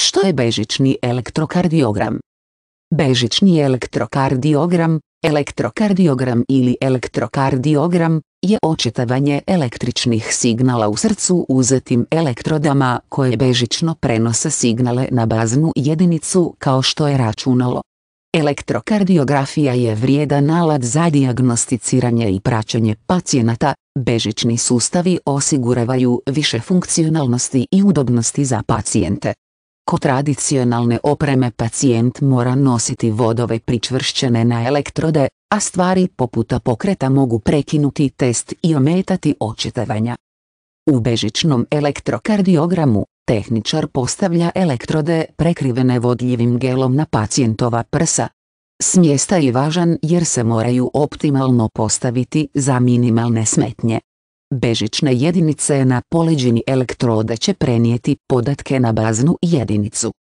Što je bežični elektrokardiogram? Bežični elektrokardiogram, elektrokardiogram ili elektrokardiogram, je očitavanje električnih signala u srcu uzetim elektrodama koje bežično prenose signale na baznu jedinicu kao što je računalo. Elektrokardiografija je vrijedan alat za dijagnosticiranje i praćenje pacijenata, bežični sustavi osiguravaju više funkcionalnosti i udobnosti za pacijente. Kod tradicionalne opreme pacijent mora nositi vodove pričvršćene na elektrode, a stvari poputa pokreta mogu prekinuti test i ometati očitavanja. U bežičnom elektrokardiogramu, tehničar postavlja elektrode prekrivene vodljivim gelom na pacijentova prsa. Smjesta je važan jer se moraju optimalno postaviti za minimalne smetnje. Bežična jedinice na poleđini elektrode će prenijeti podatke na baznu jedinicu.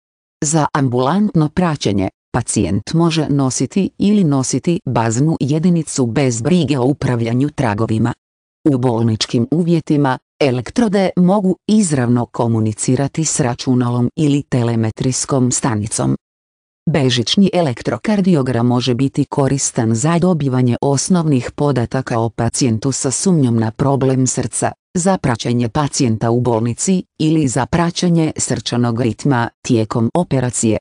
Za ambulantno praćenje, pacijent može nositi ili nositi baznu jedinicu bez brige o upravljanju tragovima. U bolničkim uvjetima, elektrode mogu izravno komunicirati s računalom ili telemetrijskom stanicom. Bežični elektrokardiogram može biti koristan za dobivanje osnovnih podataka o pacijentu sa sumnjom na problem srca, za praćenje pacijenta u bolnici ili za praćenje srčanog ritma tijekom operacije.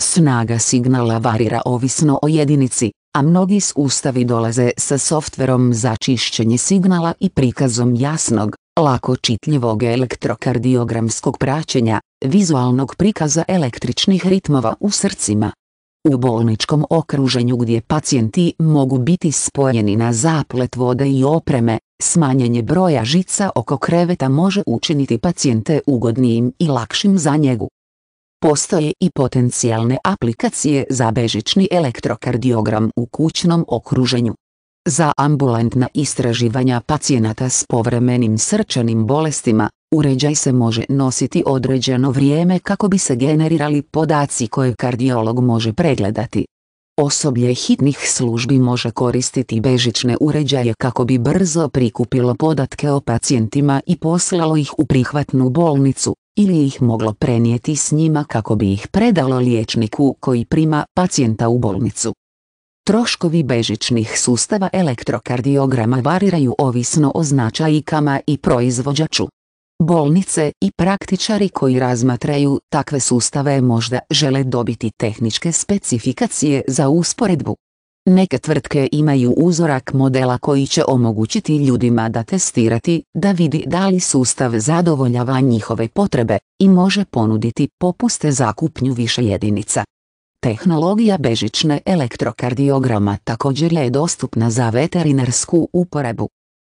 Snaga signala varira ovisno o jedinici, a mnogi sustavi dolaze sa softverom za čišćenje signala i prikazom jasnog, lako čitljivog elektrokardiogramskog praćenja, vizualnog prikaza električnih ritmova u srcima. U bolničkom okruženju gdje pacijenti mogu biti spojeni na zaplet vode i opreme, smanjenje broja žica oko kreveta može učiniti pacijente ugodnijim i lakšim za njegu. Postoje i potencijalne aplikacije za bežični elektrokardiogram u kućnom okruženju za ambulantna istraživanja pacijenata s povremenim srčanim bolestima, uređaj se može nositi određeno vrijeme kako bi se generirali podaci koje kardiolog može pregledati. Osoblje hitnih službi može koristiti bežične uređaje kako bi brzo prikupilo podatke o pacijentima i poslalo ih u prihvatnu bolnicu, ili ih moglo prenijeti s njima kako bi ih predalo liječniku koji prima pacijenta u bolnicu. Troškovi bežičnih sustava elektrokardiograma variraju ovisno o značajkama i proizvođaču. Bolnice i praktičari koji razmatraju takve sustave možda žele dobiti tehničke specifikacije za usporedbu. Neke tvrtke imaju uzorak modela koji će omogućiti ljudima da testirati da vidi da li sustav zadovoljava njihove potrebe i može ponuditi popuste za kupnju više jedinica. Tehnologija bežične elektrokardiograma također je dostupna za veterinarsku uporabu.